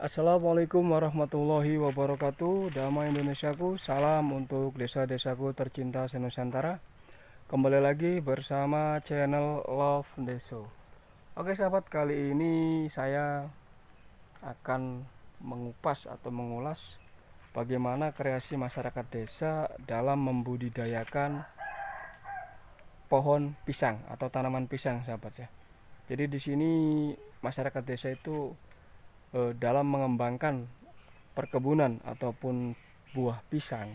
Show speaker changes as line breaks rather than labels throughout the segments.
Assalamualaikum warahmatullahi wabarakatuh Damai Indonesiaku, salam untuk desa-desaku tercinta senusantara Kembali lagi bersama channel Love Deso Oke sahabat, kali ini saya akan mengupas atau mengulas Bagaimana kreasi masyarakat desa dalam membudidayakan pohon pisang atau tanaman pisang sahabat ya Jadi di sini masyarakat desa itu eh, dalam mengembangkan perkebunan ataupun buah pisang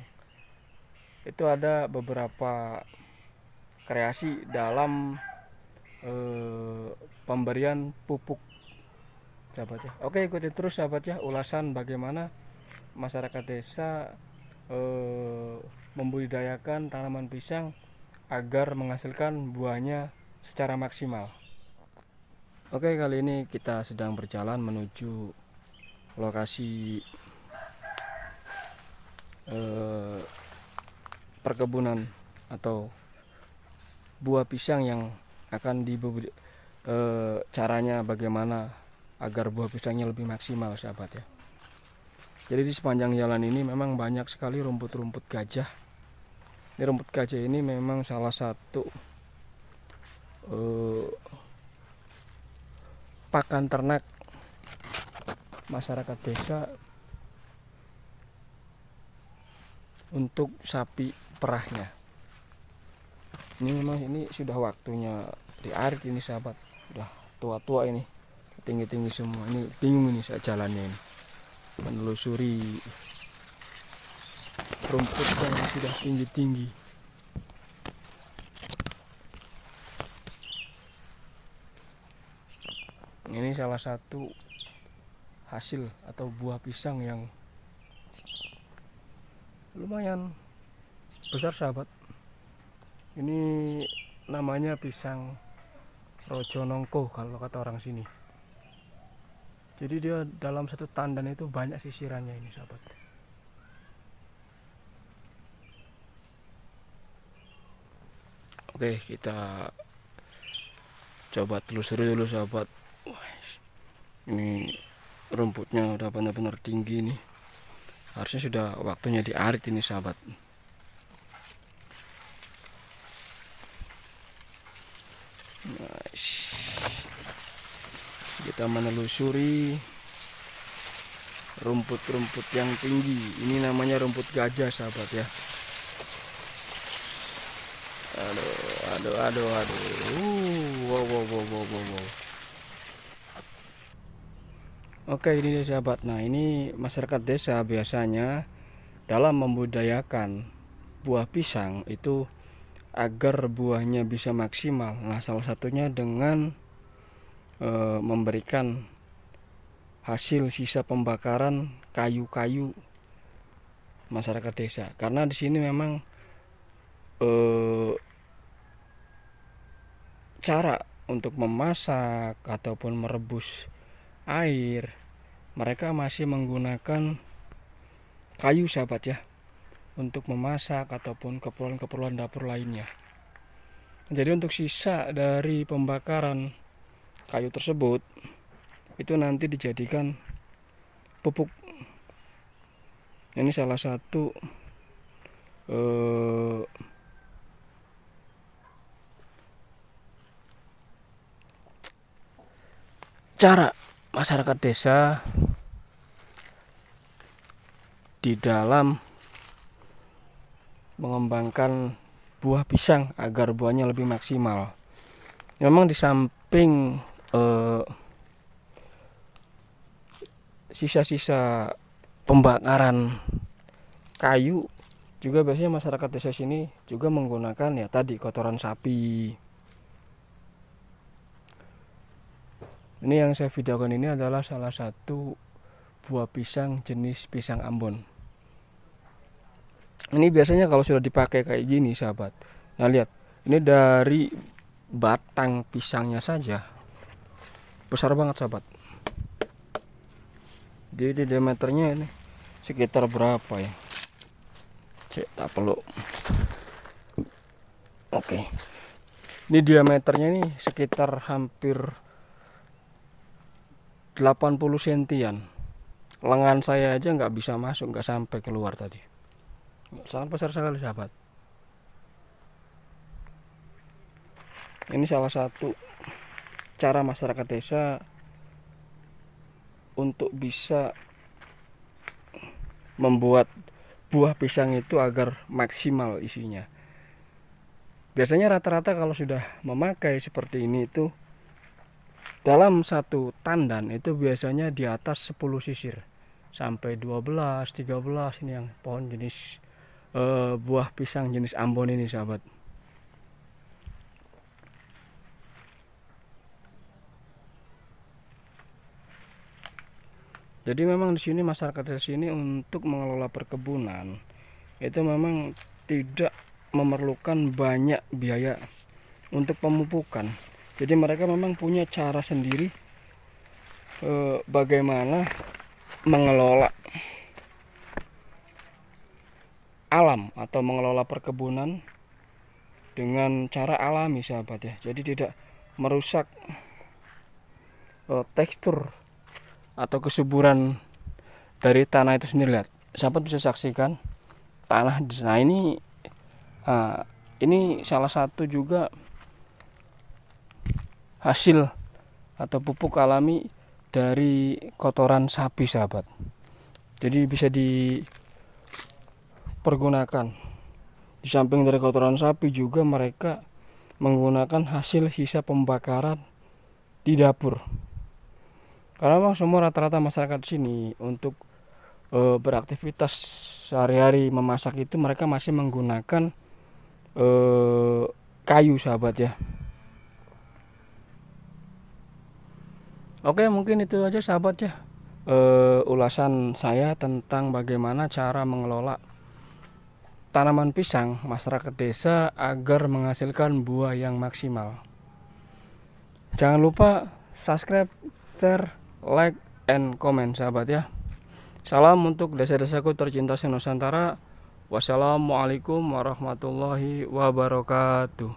itu ada beberapa kreasi dalam eh, pemberian pupuk sahabat ya oke ikuti terus sahabat ya ulasan bagaimana masyarakat desa eh, membudidayakan tanaman pisang agar menghasilkan buahnya secara maksimal Oke kali ini kita sedang berjalan menuju lokasi eh, perkebunan atau buah pisang yang akan di eh, caranya bagaimana agar buah pisangnya lebih maksimal sahabat ya. Jadi di sepanjang jalan ini memang banyak sekali rumput-rumput gajah. Ini rumput gajah ini memang salah satu eh, pakan ternak masyarakat desa untuk sapi perahnya ini memang ini sudah waktunya diarit ini sahabat udah tua-tua ini tinggi-tinggi semua ini bingung ini saya jalannya ini menelusuri rumput yang sudah tinggi-tinggi ini salah satu hasil atau buah pisang yang lumayan besar sahabat ini namanya pisang rojo nongko kalau kata orang sini jadi dia dalam satu tandan itu banyak sisirannya ini sahabat oke kita coba telusuri dulu sahabat ini rumputnya udah benar-benar tinggi nih harusnya sudah waktunya diarit ini sahabat nice. kita menelusuri rumput-rumput yang tinggi ini namanya rumput gajah sahabat ya aduh aduh aduh aduh uh, wow wow wow wow wow, wow. Oke ini dia sahabat Nah ini masyarakat desa biasanya dalam membudayakan buah pisang itu agar buahnya bisa maksimal Nah salah satunya dengan e, memberikan hasil sisa pembakaran kayu-kayu masyarakat desa karena di sini memang e, cara untuk memasak ataupun merebus air mereka masih menggunakan kayu sahabat ya untuk memasak ataupun keperluan-keperluan dapur lainnya jadi untuk sisa dari pembakaran kayu tersebut itu nanti dijadikan pupuk ini salah satu eh, cara masyarakat desa di dalam mengembangkan buah pisang agar buahnya lebih maksimal. Memang di samping eh, sisa-sisa pembakaran kayu juga biasanya masyarakat desa sini juga menggunakan ya tadi kotoran sapi ini yang saya videokan ini adalah salah satu buah pisang jenis pisang Ambon ini biasanya kalau sudah dipakai kayak gini sahabat nah lihat ini dari batang pisangnya saja besar banget sahabat jadi diameternya ini sekitar berapa ya cek tak perlu oke ini diameternya ini sekitar hampir 80 sentian lengan saya aja nggak bisa masuk nggak sampai keluar tadi sangat besar sekali sahabat ini salah satu cara masyarakat desa untuk bisa membuat buah pisang itu agar maksimal isinya biasanya rata-rata kalau sudah memakai seperti ini itu dalam satu tandan itu biasanya di atas 10 sisir sampai 12 13 ini yang pohon jenis eh, buah pisang jenis Ambon ini sahabat Jadi memang di sini masyarakat di sini untuk mengelola perkebunan itu memang tidak memerlukan banyak biaya untuk pemupukan jadi mereka memang punya cara sendiri e, bagaimana mengelola alam atau mengelola perkebunan dengan cara alami sahabat ya jadi tidak merusak e, tekstur atau kesuburan dari tanah itu sendiri lihat sahabat bisa saksikan tanah nah ini uh, ini salah satu juga hasil atau pupuk alami dari kotoran sapi sahabat jadi bisa dipergunakan di samping dari kotoran sapi juga mereka menggunakan hasil sisa pembakaran di dapur karena memang semua rata-rata masyarakat sini untuk e, beraktivitas sehari-hari memasak itu mereka masih menggunakan e, kayu sahabat ya Oke, mungkin itu aja sahabat ya. Uh, ulasan saya tentang bagaimana cara mengelola tanaman pisang masyarakat desa agar menghasilkan buah yang maksimal. Jangan lupa subscribe, share, like, and comment sahabat ya. Salam untuk desa-desaku tercinta Senusantara. Wassalamualaikum warahmatullahi wabarakatuh.